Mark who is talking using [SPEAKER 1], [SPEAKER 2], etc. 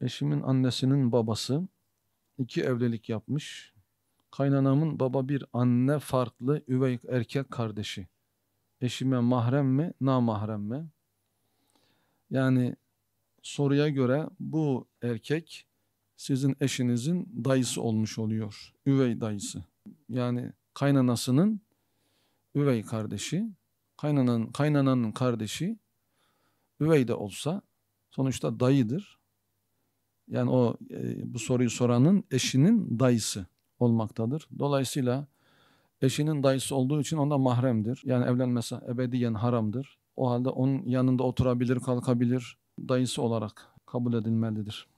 [SPEAKER 1] Eşimin annesinin babası iki evlilik yapmış. Kaynanamın baba bir anne farklı üvey erkek kardeşi. Eşime mahrem mi, namahrem mi? Yani soruya göre bu erkek sizin eşinizin dayısı olmuş oluyor. Üvey dayısı. Yani kaynanasının üvey kardeşi, kaynanan kaynananın kardeşi üvey de olsa sonuçta dayıdır yani o e, bu soruyu soranın eşinin dayısı olmaktadır. Dolayısıyla eşinin dayısı olduğu için onda mahremdir. Yani evlenmesi ebediyen haramdır. O halde onun yanında oturabilir, kalkabilir, dayısı olarak kabul edilmelidir.